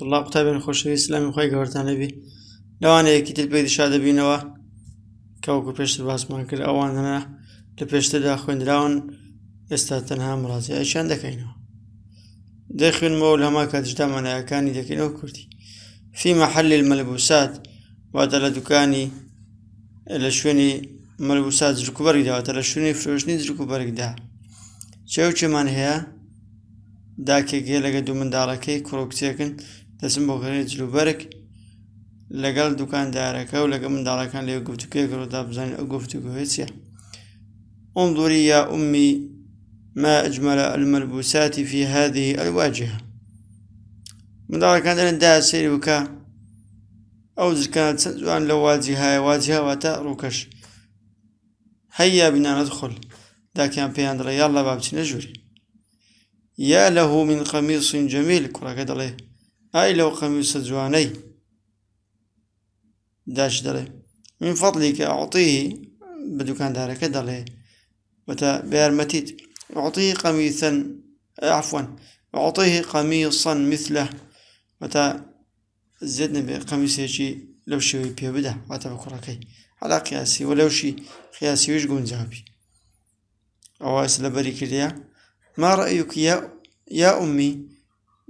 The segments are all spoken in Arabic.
الله قوتابێن خۆشەوی سلامی خۆی گەورتان لەبی لەوانەیەکی تر پێی دیشا دەبینەوە کەوکو پێشتر باسمان کرد ئەوانە لە پێشتردا خوێندراون ئێستا تەنها مڕازیایشان دەکەینەوە دەخوێنمەوە لەما کاتشدا مەنایەکانی دەکەینەوە کوردی فیمە حەلی مەلبوسات واتە لە دوکانی لە شوێنی مەلبوسات زرکوبەرگداواتە لە شوێنی فرۆشتنی زرکوبەرگدا چێو چێمان هەیە دو من لەگە دوو منداڵەکەی کڕۆکچێکن دەسم جلو غێ جلوبەرک لەگەڵ دوکاندارەکە و من لەگە منداڵەکان لێ گفتوکەی گەڕۆدا بزانین ئەو گفتوگو هێچیە انظري يا أمي ما أجمل الملبوسات في هذه الواجهة من دارك كان دا سيري وكا أو كانت سنزوان لو واجهة واجهة واتا روكش هيا بنا ندخل ذاك كان بيان يلا بابتي نجوري يا له من قميص جميل كراك قدره أي له قميص جواني داش دره من فضلك أعطيه بدكان دارك دلي وتا بيرمتيت أعطيه قميصا آه، عفوا أعطيه قميصا مثله وتا زدنا بقميص يجي لو شوي بيبدا وتا بكراكي على قياسي ولو شي قياسي ويش قون جوابي أواس لبري كريا ما رأيك يا, يا أمي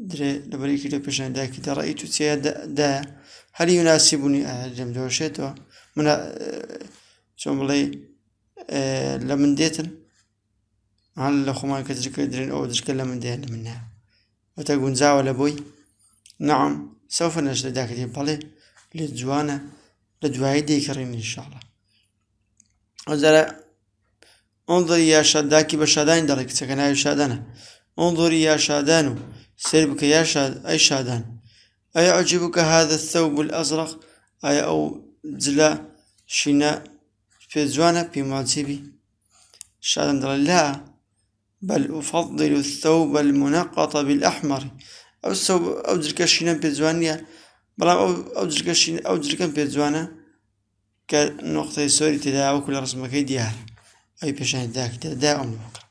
دري لبريك لبشان دا كده رأيت تيا دا, دا هل يناسبني أهلم دوشيتوا منا آه، شو بلي أه لمن ديتن هل لخمان كترك درين أو درك لمن ديتن منها وتقول زاوة لبوي نعم سوف نجد داك دي بالي للجوانة لدواعي كريم إن شاء الله وزارة انظر يا شاداكي بشادان دلك سكنا يا شادانا انظر يا شادان سربك يا شاد أي شادان أيعجبك هذا الثوب الأزرق أي أو زلا شنا في زوانا في معتبي شادان دل لا بل أفضل الثوب المنقط بالأحمر أو الثوب أو زلك شنا في زوانيا بلا أو زلك شنا أو زلك في زوانا كنقطة سوري تداوى كل رسمك ديار أي بشان ذاك دا ئەم بکڕ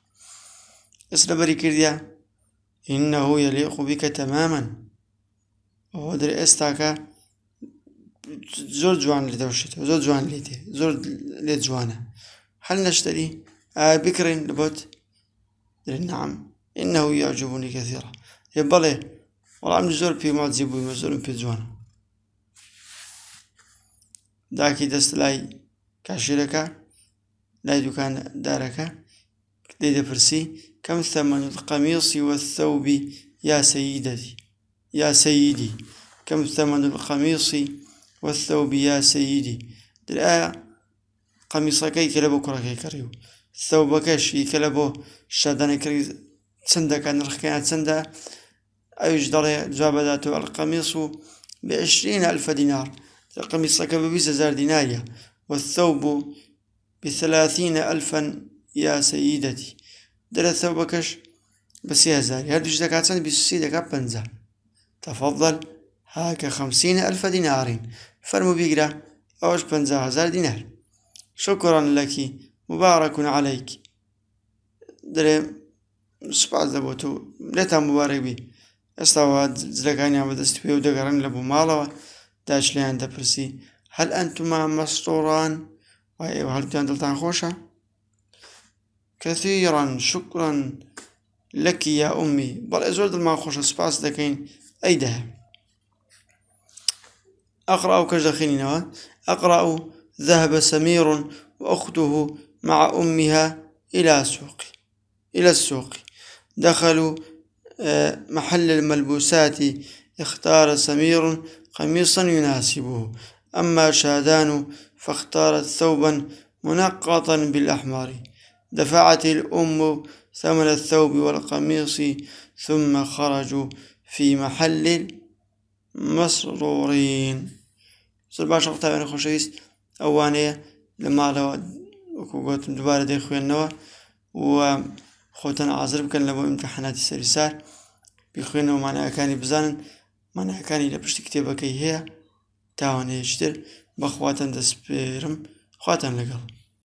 ئسرە بەری کردیا ئینەهو یەلێ خوبیکە تەمامەن ئەوە در استاكا زور جوان لدوشت زور جوان لدي زور لێ هل نشتري آه بکڕین لبوت نعم إنه يعجبني كثيرا يبالي والله من زور في ما تجيبوي مزور في جوانا داكي دستلاي كاشيركا لای دوکاندارەکە دەی دەپرسی کەم سەمەند قەمیسی وەسەوبی یاسەی دەدی یا سەیدی کەم سەمەند قەمیسی وەسەوبی یا سەیدی درایە قەمیسەکەی کە لە بۆ کوڕەکەی کڕی و سەوبەکەشی کە لە كري شەدانەکەی كان رخ كان ئەوش دەڵێ جواب جاب ذاته القميص بعشرين ألف دينار القميص كان ببيس زار دينارية والثوب بثلاثين ألفا يا سيدتي دل ثوبكش بسي يا هردوش دكاتن بسي دكا بنزا تفضل هاك خمسين ألف دينار فرمو بيقرا أوش بنزا هزار دينار شكرا لك مبارك عليك دل سبع زبوتو لتا مبارك بي استوى زلقاني عم استبيو دقران لبو مالوا داش عند دبرسي هل أنتما مسطوران؟ أيوة هل كانت خوشة؟ كثيرا شكرا لك يا أمي بل أزول خوشة سباس دكين أي ده أقرأ كجدخيني أقرأ ذهب سمير وأخته مع أمها إلى سوق إلى السوق دخلوا آه، محل الملبوسات اختار سمير قميصا يناسبه أما شادان فاختارت ثوبا منقطا بالأحمر دفعت الأم ثمن الثوب والقميص ثم خرجوا في محل مسرورين شغطة خشيس باش لما لو ئەوانەیە لە دي وەکوگوتم دوبارە وخوتنا عزر و لبو امتحانات بکەن لە بۆ معنى أكاني بیخوێنەوە معنى أكاني لبشت كتابة كي هي هەیە يشتر بەخواتەن دەسپێرم خواتن لقل